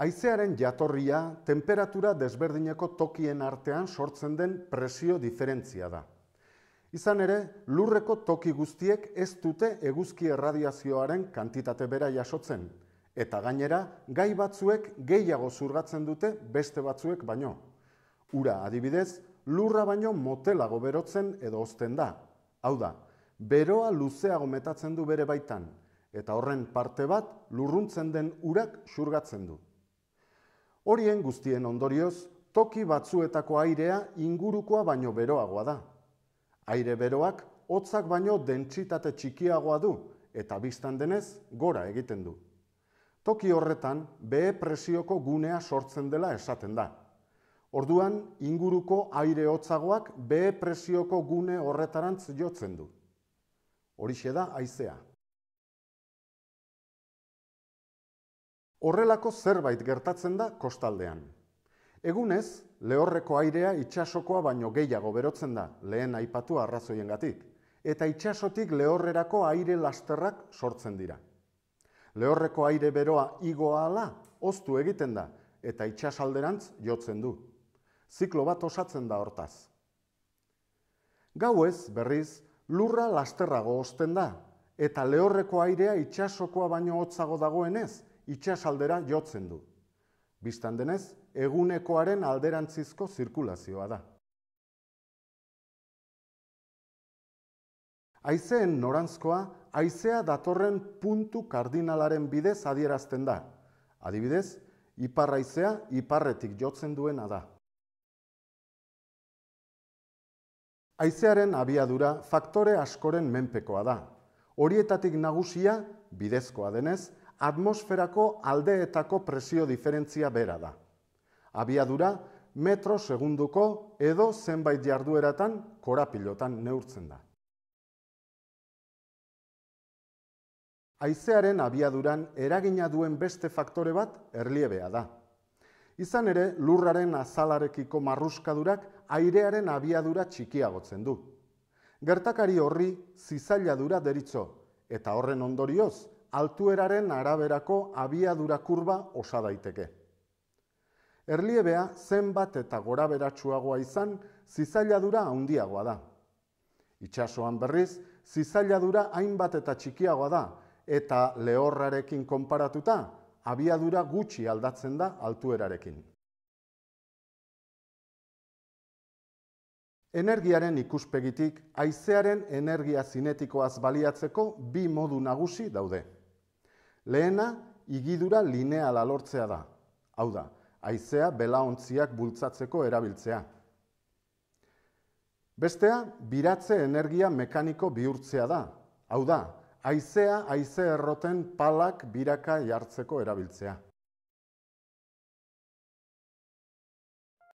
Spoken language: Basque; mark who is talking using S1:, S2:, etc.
S1: Aizearen jatorria, temperatura desberdineko tokien artean sortzen den presio diferentzia da. Izan ere, lurreko toki guztiek ez dute eguzki erradiazioaren kantitate bera jasotzen, eta gainera, gai batzuek gehiago zurgatzen dute beste batzuek baino. Ura adibidez, lurra baino motelago berotzen edo ozten da. Hau da, beroa luzeago metatzen du bere baitan, eta horren parte bat lurruntzen den urak xurgatzen du. Horien guztien ondorioz, toki batzuetako airea ingurukoa baino beroagoa da. Aire beroak hotzak baino dentsitate txikiagoa du eta biztan denez gora egiten du. Toki horretan behe presioko gunea sortzen dela esaten da. Orduan inguruko aire hotzagoak behe presioko gune horretarantz jotzen du. Horixe da aizea. Horrelako zerbait gertatzen da kostaldean. Egunez, lehorreko airea itxasokoa baino gehiago berotzen da, lehen aipatu arrazoiengatik, eta itxasotik lehorrerako aire lasterrak sortzen dira. Lehorreko aire beroa igoa ala, oztu egiten da, eta itxasalderantz jotzen du. Ziklo bat osatzen da hortaz. Gauez, berriz, lurra lasterrago osten da, eta lehorreko airea itxasokoa baino hotzago dagoenez, itxasaldera jotzen du. Bistan denez, egunekoaren alderantzizko zirkulazioa da. Aizeen norantzkoa, aizea datorren puntu kardinalaren bidez adierazten da. Adibidez, iparraizea iparretik jotzen duena da. Aizearen abiadura faktore askoren menpekoa da. Horietatik nagusia, bidezkoa denez, atmosferako aldeetako presio diferentzia bera da. Abiadura metro segunduko edo zenbait jardueratan korapilotan neurtzen da. Aizearen abiaduran eragina duen beste faktore bat erliebea da. Izan ere, lurraren azalarekiko marruskadurak airearen abiadura txikiagotzen du. Gertakari horri zizailadura deritzo, eta horren ondorioz, altueraren araberako abiadura kurba osa daiteke. Erliebea zenbat eta gora beratxuagoa izan zizailadura handiagoa da. Itxasoan berriz, zizailadura hainbat eta txikiagoa da, eta lehorrarekin konparatuta abiadura gutxi aldatzen da altuerarekin. Energiaren ikuspegitik, haizearen energia zinetikoaz baliatzeko bi modu nagusi daude. Lehena, igidura lineala lortzea da. Hau da, haizea belaontziak bultzatzeko erabiltzea. Bestea, biratze energia mekaniko bihurtzea da. Hau da, Aizea haize erroten palak biraka jartzeko erabiltzea.